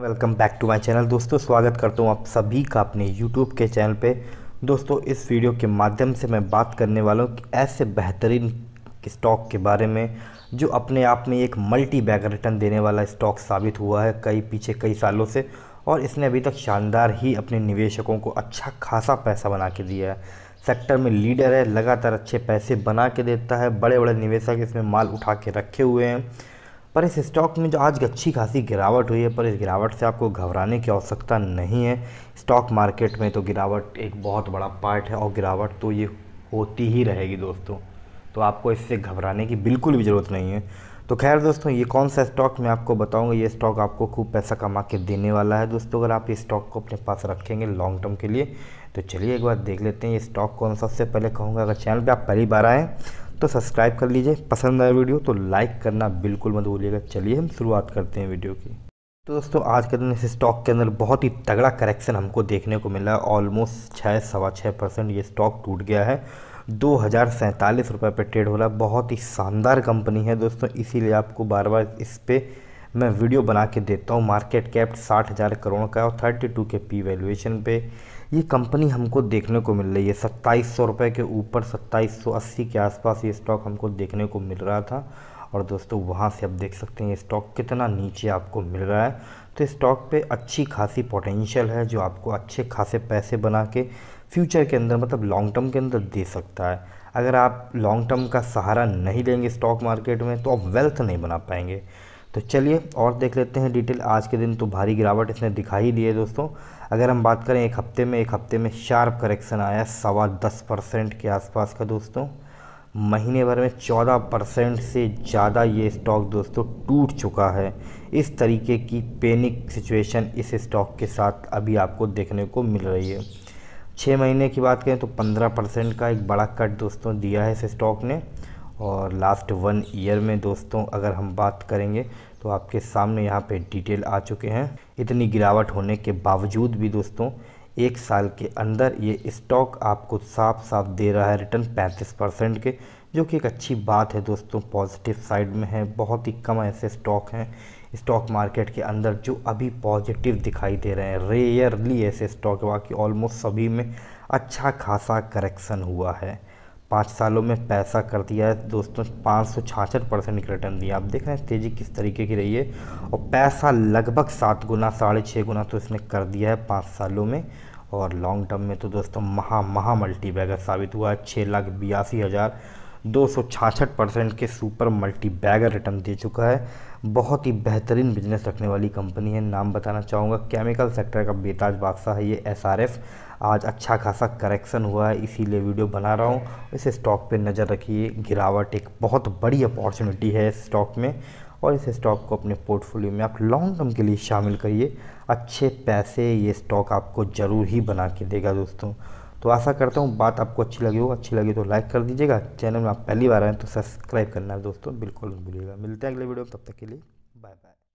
welcome back to my channel दोस्तों स्वागत करता हूँ आप सभी का अपने यूट्यूब के चैनल पे दोस्तों इस वीडियो के माध्यम से मैं बात करने वाला हूँ कि ऐसे बेहतरीन स्टॉक के बारे में जो अपने आप में एक मल्टी बैग रिटर्न देने वाला स्टॉक साबित हुआ है कई पीछे कई सालों से और इसने अभी तक शानदार ही अपने निवेशकों को अच्छा खासा पैसा बना के दिया है सेक्टर में लीडर है लगातार अच्छे पैसे बना के देता है बड़े बड़े निवेशक इसमें माल उठा के रखे हुए हैं पर इस स्टॉक में जो आज अच्छी खासी गिरावट हुई है पर इस गिरावट से आपको घबराने की आवश्यकता नहीं है स्टॉक मार्केट में तो गिरावट एक बहुत बड़ा पार्ट है और गिरावट तो ये होती ही रहेगी दोस्तों तो आपको इससे घबराने की बिल्कुल भी ज़रूरत नहीं है तो खैर दोस्तों ये कौन सा स्टॉक मैं आपको बताऊंगा ये स्टॉक आपको खूब पैसा कमा के देने वाला है दोस्तों अगर आप इस स्टॉक को अपने पास रखेंगे लॉन्ग टर्म के लिए तो चलिए एक बार देख लेते हैं ये स्टॉक कौन सा सबसे पहले कहूँगा अगर चैनल पर आप पहली बार आएँ तो सब्सक्राइब कर लीजिए पसंद आए वीडियो तो लाइक करना बिल्कुल मत भूलिएगा चलिए हम शुरुआत करते हैं वीडियो की तो दोस्तों आज के दिन इस स्टॉक के अंदर बहुत ही तगड़ा करेक्शन हमको देखने को मिला ऑलमोस्ट छः सवा छः परसेंट ये स्टॉक टूट गया है दो हज़ार सैंतालीस रुपये पर ट्रेड हो रहा है बहुत ही शानदार कंपनी है दोस्तों इसीलिए आपको बार बार इस पर मैं वीडियो बना के देता हूँ मार्केट कैप साठ हज़ार करोड़ का और थर्टी टू के पी वैल्यूएशन पे ये कंपनी हमको देखने को मिल रही है सत्ताईस सौ रुपये के ऊपर सत्ताईस सौ अस्सी के आसपास ये स्टॉक हमको देखने को मिल रहा था और दोस्तों वहाँ से आप देख सकते हैं ये स्टॉक कितना नीचे आपको मिल रहा है तो स्टॉक पर अच्छी खासी पोटेंशियल है जो आपको अच्छे खासे पैसे बना के फ्यूचर के अंदर मतलब लॉन्ग टर्म के अंदर दे सकता है अगर आप लॉन्ग टर्म का सहारा नहीं लेंगे स्टॉक मार्केट में तो आप वेल्थ नहीं बना पाएंगे तो चलिए और देख लेते हैं डिटेल आज के दिन तो भारी गिरावट इसने दिखाई दी है दोस्तों अगर हम बात करें एक हफ्ते में एक हफ्ते में शार्प करेक्शन आया सवा दस परसेंट के आसपास का दोस्तों महीने भर में चौदह परसेंट से ज़्यादा ये स्टॉक दोस्तों टूट चुका है इस तरीके की पेनिक सिचुएशन इस स्टॉक के साथ अभी आपको देखने को मिल रही है छः महीने की बात करें तो पंद्रह परसेंट का एक बड़ा कट दोस्तों दिया है इस स्टॉक ने और लास्ट वन ईयर में दोस्तों अगर हम बात करेंगे तो आपके सामने यहाँ पे डिटेल आ चुके हैं इतनी गिरावट होने के बावजूद भी दोस्तों एक साल के अंदर ये स्टॉक आपको साफ साफ दे रहा है रिटर्न 35 परसेंट के जो कि एक अच्छी बात है दोस्तों पॉजिटिव साइड में है बहुत ही कम ऐसे स्टॉक हैं स्टॉक मार्केट के अंदर जो अभी पॉजिटिव दिखाई दे रहे हैं रेयरली ऐसे स्टॉक बाकी ऑलमोस्ट सभी में अच्छा खासा करेक्शन हुआ है पाँच सालों में पैसा कर दिया है दोस्तों पाँच सौ छाछठ परसेंट का रिटर्न दिया आप देख रहे हैं तेज़ी किस तरीके की रही है और पैसा लगभग सात गुना साढ़े छः गुना तो इसने कर दिया है पाँच सालों में और लॉन्ग टर्म में तो दोस्तों महा महा मल्टी बैगर साबित हुआ है छः लाख बयासी हज़ार दो परसेंट के सुपर मल्टी बैगर रिटर्न दे चुका है बहुत ही बेहतरीन बिजनेस रखने वाली कंपनी है नाम बताना चाहूँगा केमिकल सेक्टर का बेताज बादशाह है ये एस आज अच्छा खासा करेक्शन हुआ है इसीलिए वीडियो बना रहा हूँ इस स्टॉक पे नज़र रखिए गिरावट एक बहुत बड़ी अपॉर्चुनिटी है इस स्टॉक में और इस स्टॉक को अपने पोर्टफोलियो में आप लॉन्ग टर्म के लिए शामिल करिए अच्छे पैसे ये स्टॉक आपको ज़रूर ही बना के देगा दोस्तों तो आशा करता हूँ बात आपको अच्छी लगी हो अच्छी लगी तो लाइक कर दीजिएगा चैनल में आप पहली बार आए तो सब्सक्राइब करना है दोस्तों बिल्कुल भूलिएगा मिलते हैं अगले वीडियो में तब तक के लिए